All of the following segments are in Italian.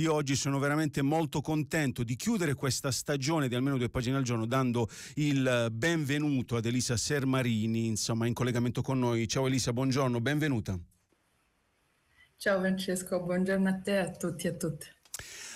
Io oggi sono veramente molto contento di chiudere questa stagione di almeno due pagine al giorno dando il eh, benvenuto ad Elisa Sermarini, insomma, in collegamento con noi. Ciao Elisa, buongiorno, benvenuta. Ciao Francesco, buongiorno a te a tutti e a tutte.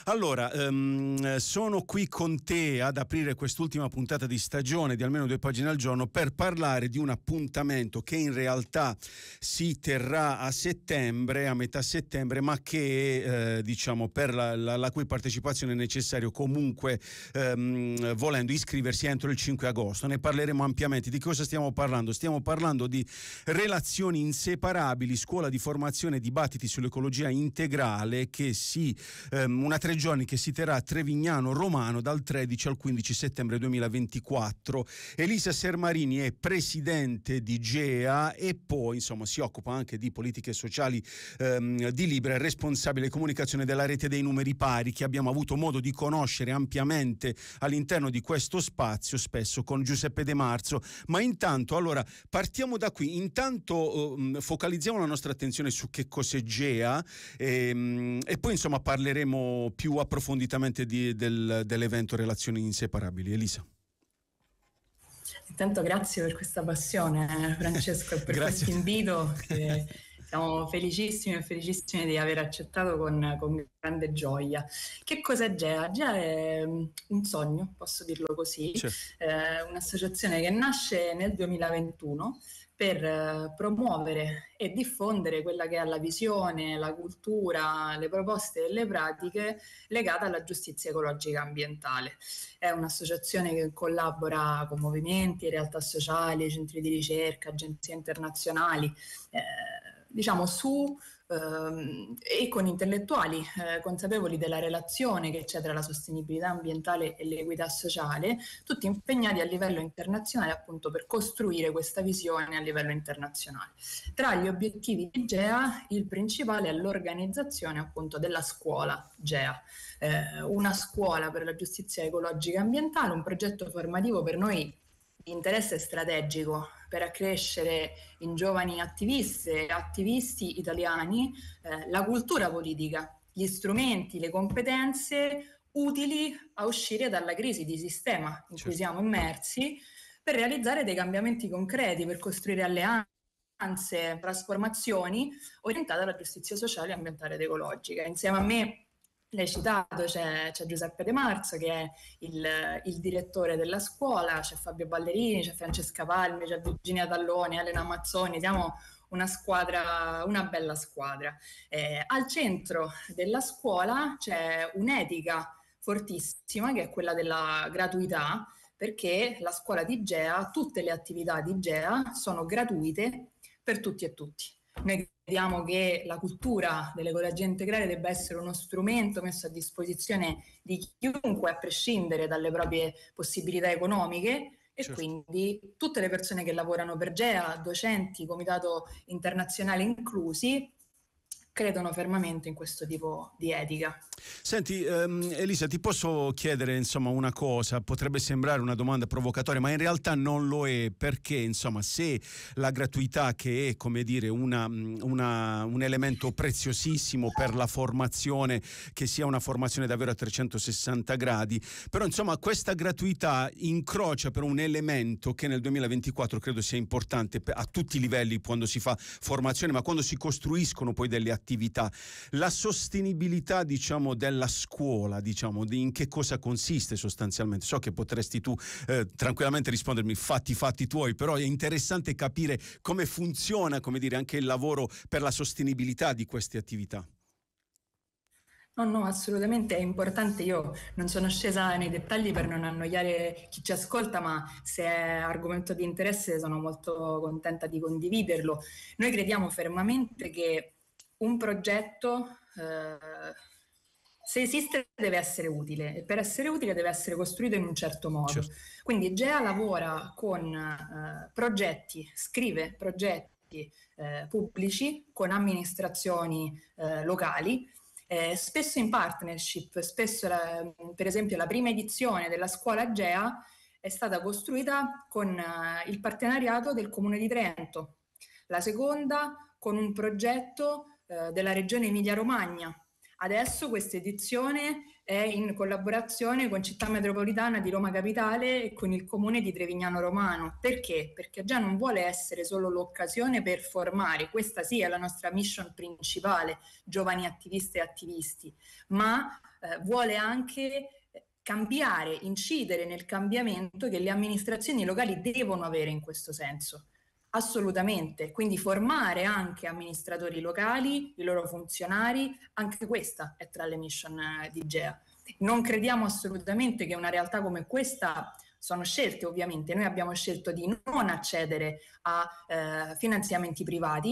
Allora, um, sono qui con te ad aprire quest'ultima puntata di stagione di almeno due pagine al giorno per parlare di un appuntamento che in realtà si terrà a settembre, a metà settembre, ma che eh, diciamo per la, la, la, cui partecipazione è necessario comunque ehm, volendo iscriversi entro il 5 agosto. Ne parleremo ampiamente. Di cosa stiamo parlando? Stiamo parlando di relazioni inseparabili, scuola di formazione, dibattiti sull'ecologia integrale che si ehm, una tre tre giorni che si terrà a Trevignano Romano dal 13 al 15 settembre 2024. Elisa Sermarini è presidente di GEA e poi insomma, si occupa anche di politiche sociali ehm, di Libera, responsabile comunicazione della rete dei numeri pari che abbiamo avuto modo di conoscere ampiamente all'interno di questo spazio, spesso con Giuseppe De Marzo. Ma intanto, allora, partiamo da qui. Intanto ehm, focalizziamo la nostra attenzione su che cos'è GEA ehm, e poi insomma parleremo più più approfonditamente di, del, dell'evento Relazioni Inseparabili. Elisa. Intanto grazie per questa passione, eh, Francesco, e per questo invito. siamo felicissimi e felicissimi di aver accettato con, con, grande gioia. Che cos'è GEA? GEA è mm, un sogno, posso dirlo così, certo. eh, un'associazione che nasce nel 2021 per eh, promuovere e diffondere quella che è la visione, la cultura, le proposte e le pratiche legate alla giustizia ecologica e ambientale. È un'associazione che collabora con movimenti, realtà sociali, centri di ricerca, agenzie internazionali, eh, diciamo su ehm, e con intellettuali eh, consapevoli della relazione che c'è tra la sostenibilità ambientale e l'equità sociale, tutti impegnati a livello internazionale appunto per costruire questa visione a livello internazionale. Tra gli obiettivi di GEA il principale è l'organizzazione appunto della scuola GEA, eh, una scuola per la giustizia ecologica e ambientale, un progetto formativo per noi di interesse strategico per accrescere in giovani attiviste e attivisti italiani eh, la cultura politica, gli strumenti, le competenze utili a uscire dalla crisi di sistema in certo. cui siamo immersi per realizzare dei cambiamenti concreti, per costruire alleanze trasformazioni orientate alla giustizia sociale ambientale ed ecologica. Insieme a me L'hai citato, c'è, c'è, Giuseppe De Marzo che è il, il, direttore della scuola, c'è Fabio Ballerini, c'è Francesca Palmi, c'è Virginia Tallone, Elena Mazzoni, siamo una squadra, una bella squadra. Eh, al centro della scuola c'è un'etica fortissima che è quella della gratuità, perché la scuola di GEA, tutte le attività di GEA sono gratuite per tutti e tutti. Noi crediamo che la cultura dell'ecologia ecologie debba essere uno strumento messo a disposizione di chiunque, a prescindere dalle proprie possibilità economiche, e certo. quindi tutte le persone che lavorano per GEA, docenti, comitato internazionale inclusi, credono fermamente in questo tipo di etica. Senti, ehm, Elisa, ti posso chiedere insomma, una cosa, potrebbe sembrare una domanda provocatoria, ma in realtà non lo è perché insomma, se la gratuità che è come dire, una, mm, una, un elemento preziosissimo per la formazione, che sia una formazione davvero a 360 gradi, però insomma questa gratuità incrocia per un elemento che nel 2024 credo sia importante a tutti i livelli quando si fa formazione, ma quando si costruiscono poi delle attività attività, la sostenibilità diciamo, della scuola, diciamo, di in che cosa consiste sostanzialmente. So che potresti tu eh, tranquillamente rispondermi fatti fatti tuoi, però è interessante capire come funziona come dire, anche il lavoro per la sostenibilità di queste attività. No, no, assolutamente è importante. Io non sono scesa nei dettagli per non annoiare chi ci ascolta, ma se è argomento di interesse sono molto contenta di condividerlo. Noi crediamo fermamente che un progetto, eh, se esiste, deve essere utile e per essere utile deve essere costruito in un certo modo. Certo. Quindi GEA lavora con eh, progetti, scrive progetti eh, pubblici con amministrazioni eh, locali eh, spesso in partnership, spesso la, per esempio la prima edizione della scuola GEA è stata costruita con eh, il partenariato del Comune di Trento, la seconda con un progetto eh, della regione Emilia-Romagna. Adesso questa edizione è in collaborazione con Città Metropolitana di Roma Capitale e con il comune di Trevignano Romano. Perché? Perché già non vuole essere solo l'occasione per formare, questa sì è la nostra mission principale, giovani attiviste e attivisti, ma eh, vuole anche eh, cambiare, incidere nel cambiamento che le amministrazioni locali devono avere in questo senso. Assolutamente, quindi formare anche amministratori locali, i loro funzionari, anche questa è tra le mission eh, di GEA. Non crediamo assolutamente che una realtà come questa sono scelte ovviamente, noi abbiamo scelto di non accedere a eh, finanziamenti privati,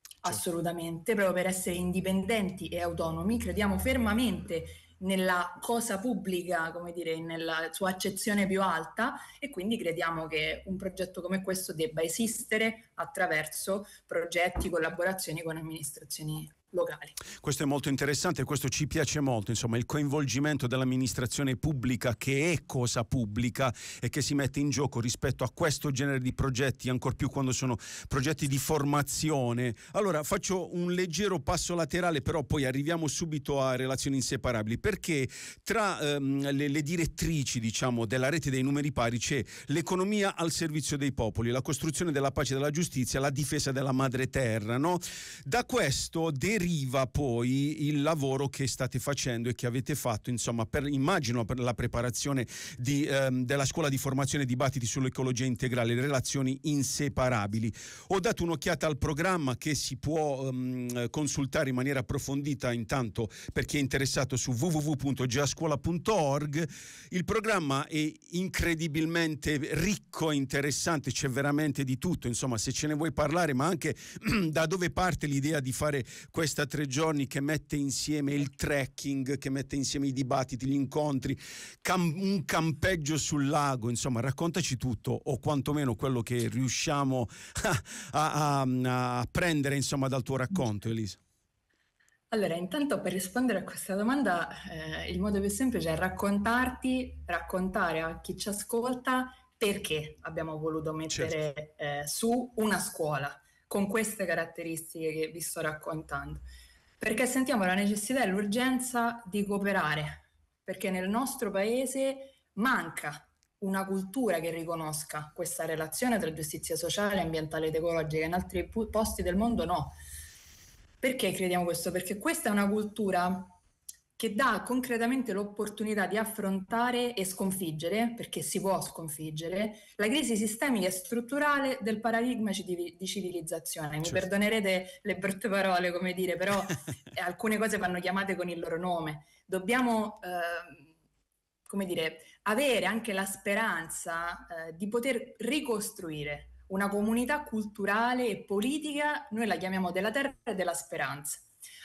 certo. assolutamente, proprio per essere indipendenti e autonomi, crediamo fermamente nella cosa pubblica, come dire, nella sua accezione più alta e quindi crediamo che un progetto come questo debba esistere attraverso progetti, collaborazioni con amministrazioni locali. Questo è molto interessante, questo ci piace molto, insomma il coinvolgimento dell'amministrazione pubblica che è cosa pubblica e che si mette in gioco rispetto a questo genere di progetti, ancor più quando sono progetti di formazione. Allora faccio un leggero passo laterale, però poi arriviamo subito a relazioni inseparabili, perché tra ehm, le, le direttrici diciamo, della rete dei numeri pari c'è l'economia al servizio dei popoli, la costruzione della pace e della giustizia, la difesa della madre terra. No? Da questo deriva deriva poi il lavoro che state facendo e che avete fatto, insomma, per, immagino per la preparazione di, ehm, della scuola di formazione dibattiti sull'ecologia integrale, relazioni inseparabili. Ho dato un'occhiata al programma che si può ehm, consultare in maniera approfondita intanto per chi è interessato su www.giascuola.org. Il programma è incredibilmente ricco e interessante, c'è veramente di tutto, insomma, se ce ne vuoi parlare, ma anche da dove parte l'idea di fare questa festa tre giorni che mette insieme il trekking, che mette insieme i dibattiti, gli incontri, cam- un campeggio sul lago, insomma raccontaci tutto o quantomeno quello che riusciamo a, a, a prendere insomma, dal tuo racconto Elisa. Allora, intanto per rispondere a questa domanda, eh, il modo più semplice è raccontarti, raccontare a chi ci ascolta perché abbiamo voluto mettere certo. eh, su una scuola, con queste caratteristiche che vi sto raccontando, perché sentiamo la necessità e l'urgenza di cooperare, perché nel nostro paese manca una cultura che riconosca questa relazione tra giustizia sociale, ambientale ed ecologica, in altri posti del mondo no. Perché crediamo questo? Perché questa è una cultura che dà concretamente l'opportunità di affrontare e sconfiggere, perché si può sconfiggere, la crisi sistemica e strutturale del paradigma di, civilizzazione. Mi certo. perdonerete le brutte parole, come dire, però eh, alcune cose vanno chiamate con il loro nome. Dobbiamo, eh, come dire, avere anche la speranza eh, di poter ricostruire una comunità culturale e politica, noi la chiamiamo della terra e della speranza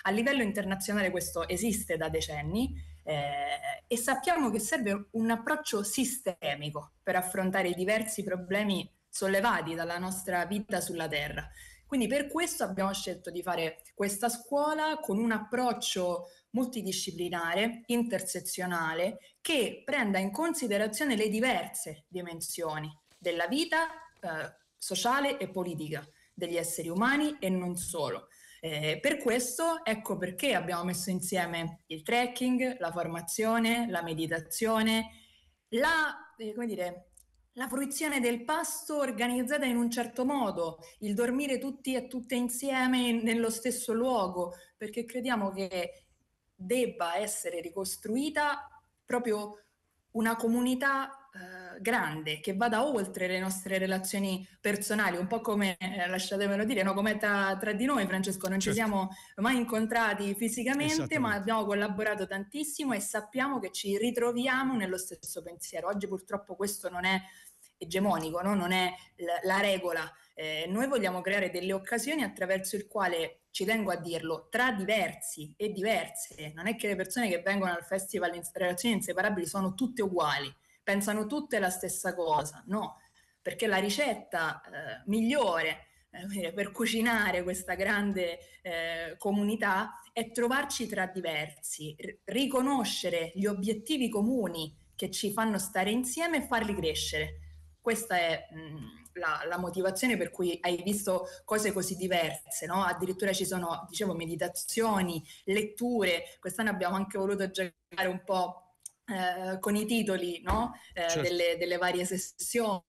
a livello internazionale questo esiste da decenni eh, e sappiamo che serve un approccio sistemico per affrontare i diversi problemi sollevati dalla nostra vita sulla Terra. Quindi per questo abbiamo scelto di fare questa scuola con un approccio multidisciplinare, intersezionale, che prenda in considerazione le diverse dimensioni della vita eh, sociale e politica degli esseri umani e non solo. Eh, per questo ecco perché abbiamo messo insieme il trekking, la formazione, la meditazione, la, eh, come dire, la fruizione del pasto organizzata in un certo modo, il dormire tutti e tutte insieme nello stesso luogo, perché crediamo che debba essere ricostruita proprio una comunità eh, grande che vada oltre le nostre relazioni personali, un po' come, eh, lasciatemelo dire, no? come tra, tra, di noi Francesco, non certo. ci siamo mai incontrati fisicamente, ma abbiamo collaborato tantissimo e sappiamo che ci ritroviamo nello stesso pensiero. Oggi purtroppo questo non è egemonico, no? non è la regola. Eh, noi vogliamo creare delle occasioni attraverso il quale, ci tengo a dirlo, tra diversi e diverse, non è che le persone che vengono al festival in relazioni inseparabili sono tutte uguali, pensano tutte la stessa cosa, no, perché la ricetta eh, migliore eh, per cucinare questa grande eh, comunità è trovarci tra diversi, r- riconoscere gli obiettivi comuni che ci fanno stare insieme e farli crescere questa è mh, mm, la, la, motivazione per cui hai visto cose così diverse, no? addirittura ci sono, dicevo, meditazioni, letture, quest'anno abbiamo anche voluto giocare un po'. Eh, con i titoli no? eh, certo. delle, delle, varie sessioni,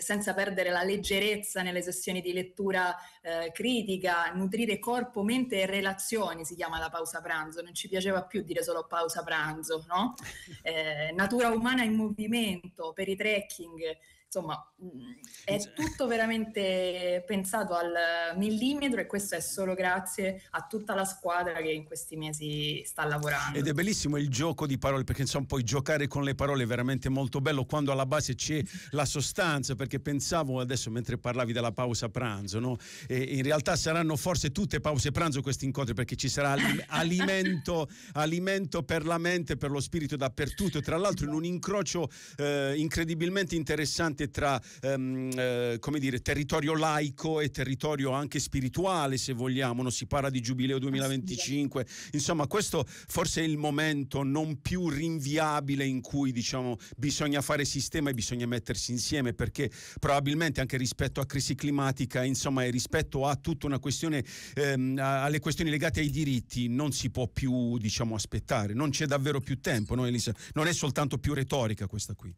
senza perdere la leggerezza nelle sessioni di lettura eh, critica, nutrire corpo, mente e relazioni si chiama la pausa pranzo, non ci piaceva più dire solo pausa pranzo, no? Eh, natura umana in movimento per i trekking, insomma mm, è tutto veramente pensato al millimetro e questo è solo grazie a tutta la squadra che in questi mesi sta lavorando. Ed è bellissimo il gioco di parole perché insomma poi giocare con le parole è veramente molto bello quando alla base c'è la sostanza perché pensavo adesso mentre parlavi della pausa pranzo, no? in realtà saranno forse tutte pause pranzo questi incontri perché ci sarà alimento, alimento per la mente, per lo spirito dappertutto, tra l'altro in un incrocio eh, incredibilmente interessante veramente tra ehm, eh, come dire, territorio laico e territorio anche spirituale, se vogliamo. Non si parla di Giubileo 2025. Ah, insomma, questo forse è il momento non più rinviabile in cui diciamo, bisogna fare sistema e bisogna mettersi insieme, perché probabilmente anche rispetto a crisi climatica, insomma, e rispetto a tutta una questione, ehm, alle questioni legate ai diritti, non si può più diciamo, aspettare. Non c'è davvero più tempo, no, Elisa? Non è soltanto più retorica questa qui.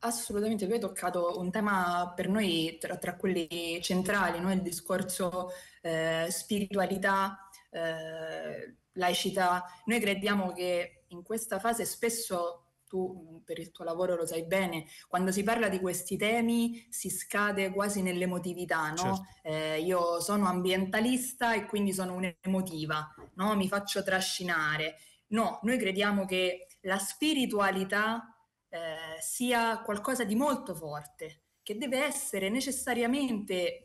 Assolutamente, tu hai toccato un tema per noi tra, tra quelli centrali, no? il discorso eh, spiritualità, eh, laicità. Noi crediamo che in questa fase spesso tu per il tuo lavoro lo sai bene, quando si parla di questi temi si scade quasi nell'emotività, no? Certo. Eh, io sono ambientalista e quindi sono un'emotiva, no? Mi faccio trascinare. No, noi crediamo che la spiritualità eh, sia qualcosa di molto forte, che deve essere necessariamente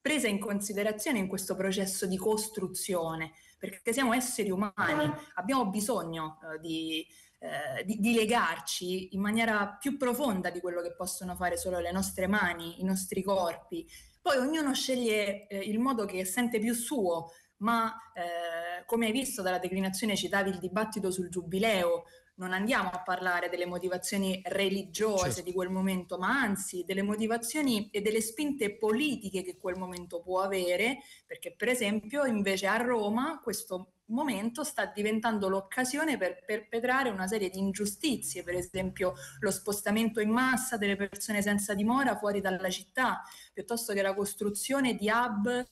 presa in considerazione in questo processo di costruzione, perché siamo esseri umani, abbiamo bisogno eh, di, eh, di, di, legarci in maniera più profonda di quello che possono fare solo le nostre mani, i nostri corpi. Poi ognuno sceglie eh, il modo che sente più suo, ma eh, come hai visto dalla declinazione citavi il dibattito sul giubileo, non andiamo a parlare delle motivazioni religiose certo. di quel momento, ma anzi delle motivazioni e delle spinte politiche che quel momento può avere, perché per esempio invece a Roma questo momento sta diventando l'occasione per perpetrare una serie di ingiustizie, per esempio lo spostamento in massa delle persone senza dimora fuori dalla città, piuttosto che la costruzione di hub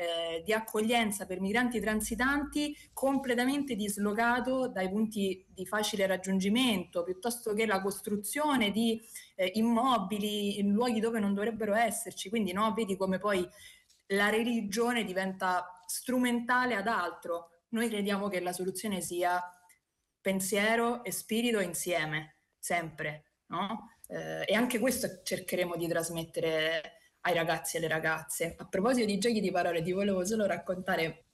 eh, di accoglienza per migranti transitanti completamente dislocato dai punti di facile raggiungimento, piuttosto che la costruzione di eh, immobili in luoghi dove non dovrebbero esserci. Quindi no, vedi come poi la religione diventa strumentale ad altro. Noi crediamo che la soluzione sia pensiero e spirito insieme, sempre. No? Eh, e anche questo cercheremo di trasmettere ai ragazzi e alle ragazze. A proposito di giochi di parole, ti volevo solo raccontare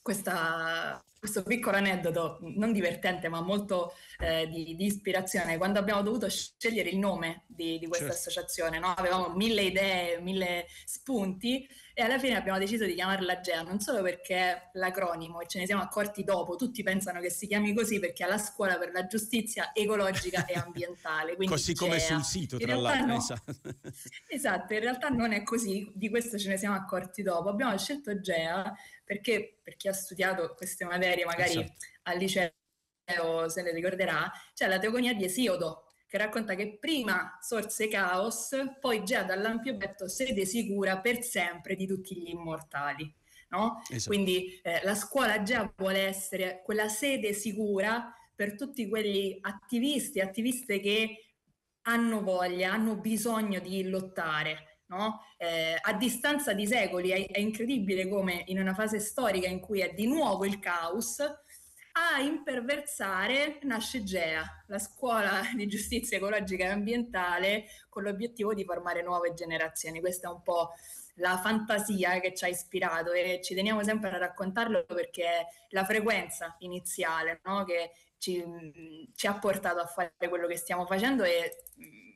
questa, questo piccolo aneddoto, non divertente ma molto eh, di, di, ispirazione, quando abbiamo dovuto scegliere il nome di, di questa certo. associazione, no? avevamo mille idee, mille spunti e alla fine abbiamo deciso di chiamarla GEA non solo perché è l'acronimo e ce ne siamo accorti dopo, tutti pensano che si chiami così perché è la scuola per la giustizia ecologica e ambientale. così come sul sito, tra l'altro. No. Esatto. esatto, in realtà non è così, di questo ce ne siamo accorti dopo. Abbiamo scelto GEA perché per chi ha studiato queste materie magari esatto. al liceo se ne ricorderà, c'è cioè la teogonia di Esiodo, che racconta che prima sorse caos, poi già dall'Ampiobetto sede sicura per sempre di tutti gli immortali. No? Esatto. Quindi eh, la scuola già vuole essere quella sede sicura per tutti quegli attivisti e attiviste che hanno voglia, hanno bisogno di lottare. No? Eh, a distanza di secoli è, è incredibile come in una fase storica in cui è di nuovo il caos, a imperversare nasce GEA, la scuola di giustizia ecologica e ambientale, con l'obiettivo di formare nuove generazioni. Questa è un po' la fantasia che ci ha ispirato e ci teniamo sempre a raccontarlo perché è la frequenza iniziale no? che ci, mm, ci, ha portato a fare quello che stiamo facendo e mm,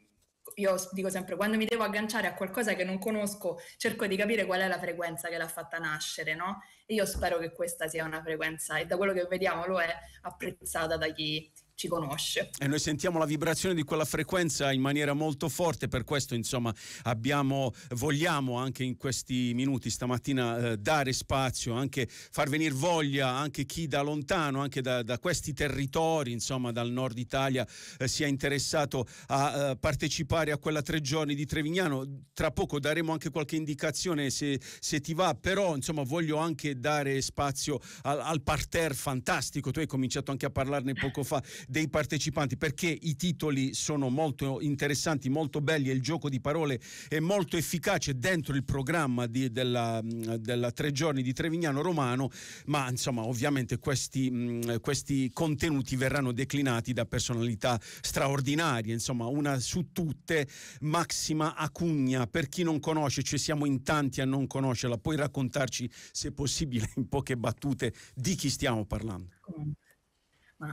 io dico sempre, quando mi devo agganciare a qualcosa che non conosco, cerco di capire qual è la frequenza che l'ha fatta nascere, no? E io spero che questa sia una frequenza, e da quello che vediamo lo è apprezzata da chi, ci conosce. E noi sentiamo la vibrazione di quella frequenza in maniera molto forte, per questo insomma abbiamo, vogliamo anche in questi minuti stamattina eh, dare spazio, anche far venire voglia anche chi da lontano, anche da, da questi territori, insomma dal nord Italia, eh, sia interessato a eh, partecipare a quella tre giorni di Trevignano. Tra poco daremo anche qualche indicazione se, se ti va, però insomma voglio anche dare spazio al, al parterre fantastico, tu hai cominciato anche a parlarne poco fa dei partecipanti perché i titoli sono molto interessanti, molto belli e il gioco di parole è molto efficace dentro il programma di, della, della, Tre Giorni di Trevignano Romano, ma insomma ovviamente questi, mh, questi contenuti verranno declinati da personalità straordinarie, insomma una su tutte, Massima Acugna, per chi non conosce, cioè siamo in tanti a non conoscerla, puoi raccontarci se possibile in poche battute di chi stiamo parlando?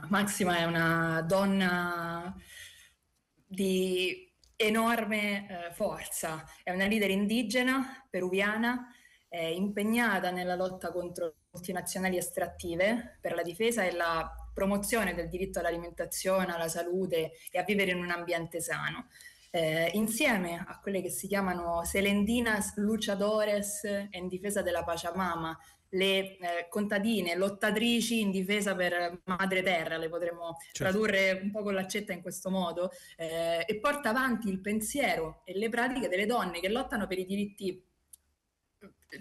Massima è una donna di enorme eh, forza, è una leader indigena peruviana eh, impegnata nella lotta contro multinazionali estrattive per la difesa e la promozione del diritto all'alimentazione, alla salute e a vivere in un ambiente sano. Eh, insieme a quelle che si chiamano Selendinas Luchadores in difesa della Pachamama, le eh, contadine lottatrici in difesa per madre terra, le potremmo certo. tradurre un po' con l'accetta in questo modo, eh, e porta avanti il pensiero e le pratiche delle donne che lottano per i diritti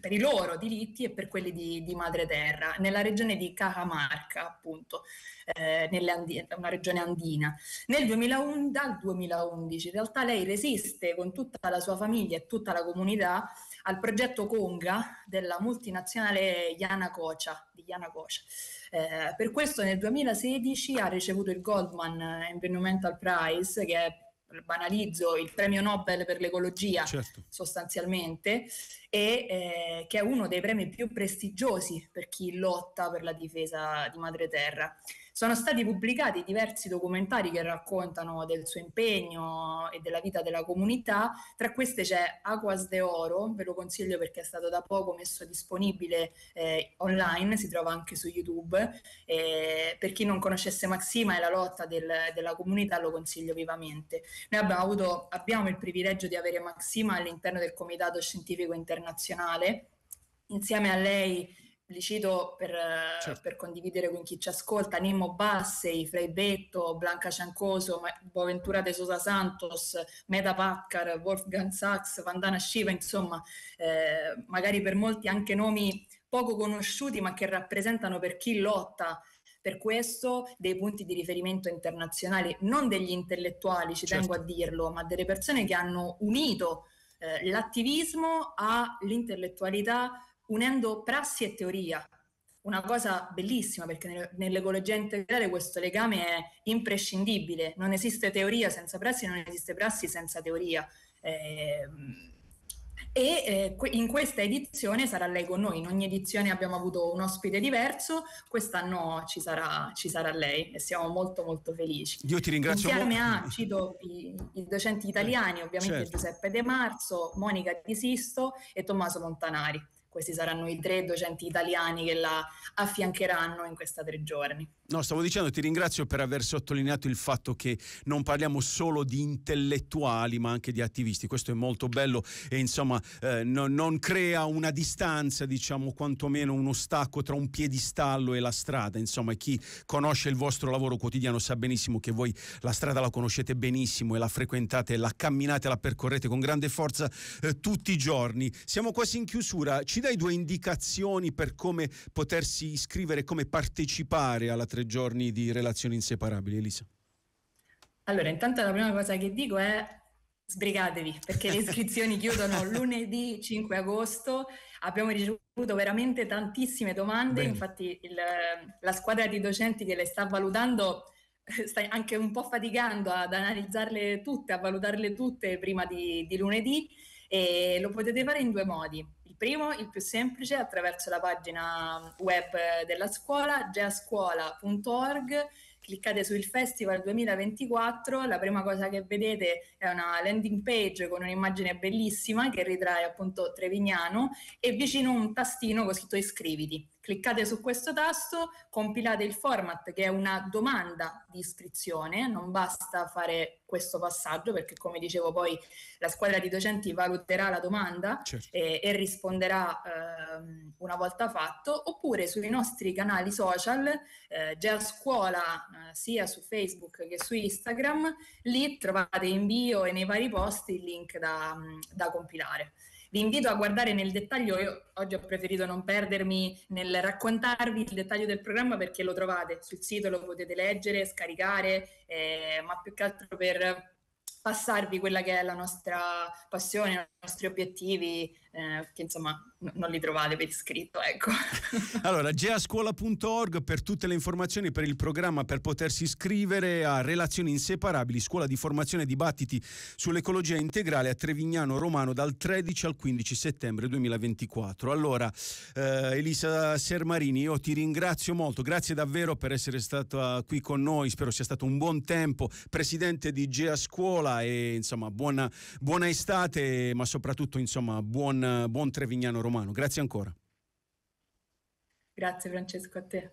per i loro diritti e per quelli di, di madre terra, nella regione di Cajamarca, appunto, eh, Andi- una regione andina. Nel 2001, dal 2011, in realtà lei resiste con tutta la sua famiglia e tutta la comunità al progetto Conga della multinazionale Yanacocha, di Yanacocha. Eh, per questo nel 2016 ha ricevuto il Goldman Environmental Prize, che è banalizzo il premio Nobel per l'ecologia certo. sostanzialmente e eh, che è uno dei premi più prestigiosi per chi lotta per la difesa di madre terra. Sono stati pubblicati diversi documentari che raccontano del suo impegno e della vita della comunità, tra queste c'è Aquas de Oro, ve lo consiglio perché è stato da poco messo disponibile eh, online, si trova anche su YouTube, eh, per chi non conoscesse Maxima e la lotta del, della comunità lo consiglio vivamente. Noi abbiamo, avuto, abbiamo il privilegio di avere Maxima all'interno del Comitato Scientifico Internazionale, insieme a lei li cito per, certo. per, condividere con chi ci ascolta, Nemo Bassei, Betto, Blanca Ciancoso, Boventura de Sosa Santos, Meta Paccar, Wolfgang Sachs, Vandana Shiva, insomma, eh, magari per molti anche nomi poco conosciuti ma che rappresentano per chi lotta per questo dei punti di riferimento internazionali, non degli intellettuali, ci certo. tengo a dirlo, ma delle persone che hanno unito eh, l'attivismo all'intellettualità unendo prassi e teoria. Una cosa bellissima perché nell'ecologia integrale questo legame è imprescindibile, non esiste teoria senza prassi, non esiste prassi senza teoria. Eh, e eh, in questa edizione sarà lei con noi, in ogni edizione abbiamo avuto un ospite diverso, quest'anno ci sarà, ci sarà lei e siamo molto molto felici. Io ti ringrazio Insieme molto. a, cito i, i, docenti italiani, eh, ovviamente certo. Giuseppe De Marzo, Monica Di Sisto e Tommaso Montanari. Questi saranno i tre docenti italiani che la affiancheranno in questi tre giorni. No, stavo dicendo, ti ringrazio per aver sottolineato il fatto che non parliamo solo di intellettuali, ma anche di attivisti. Questo è molto bello e insomma eh, no, non crea una distanza, diciamo, quantomeno uno stacco tra un piedistallo e la strada. Insomma, chi conosce il vostro lavoro quotidiano sa benissimo che voi la strada la conoscete benissimo e la frequentate, la camminate, la percorrete con grande forza eh, tutti i giorni. Siamo quasi in chiusura. Ci dai due indicazioni per come potersi iscrivere, come partecipare alla trasmissione? tre giorni di relazioni inseparabili, Elisa? Allora, intanto la prima cosa che dico è sbrigatevi perché le iscrizioni chiudono lunedì 5 agosto. Abbiamo ricevuto veramente tantissime domande, Bene. infatti il, la squadra di docenti che le sta valutando eh, sta anche un po' faticando ad analizzarle tutte, a valutarle tutte prima di, di lunedì e lo potete fare in due modi primo, il più semplice, attraverso la pagina web della scuola, geascuola.org cliccate sul Festival 2024, la prima cosa che vedete è una landing page con un'immagine bellissima che ritrae appunto Trevignano e vicino un tastino con scritto iscriviti cliccate su questo tasto, compilate il format che è una domanda di iscrizione, non basta fare questo passaggio perché come dicevo poi la squadra di docenti valuterà la domanda certo. e, eh, e, risponderà eh, una volta fatto, oppure sui nostri canali social, eh, già scuola eh, sia su Facebook che su Instagram, lì trovate in bio e nei vari post il link da, da compilare. Vi invito a guardare nel dettaglio, io oggi ho preferito non perdermi nel raccontarvi il dettaglio del programma perché lo trovate sul sito, lo potete leggere, scaricare, eh, ma più che altro per passarvi quella che è la nostra passione, i nostri obiettivi, eh, che insomma non li trovate per iscritto, ecco. allora, geascuola.org per tutte le informazioni per il programma per potersi iscrivere a Relazioni Inseparabili, scuola di formazione e dibattiti sull'ecologia integrale a Trevignano Romano dal 13 al 15 settembre 2024. Allora, eh, Elisa Sermarini, io ti ringrazio molto, grazie davvero per essere stata qui con noi, spero sia stato un buon tempo, presidente di Gea Scuola e insomma buona, buona estate, ma soprattutto insomma buon, buon Trevignano Romano. Romano. Grazie ancora. Grazie Francesco a te.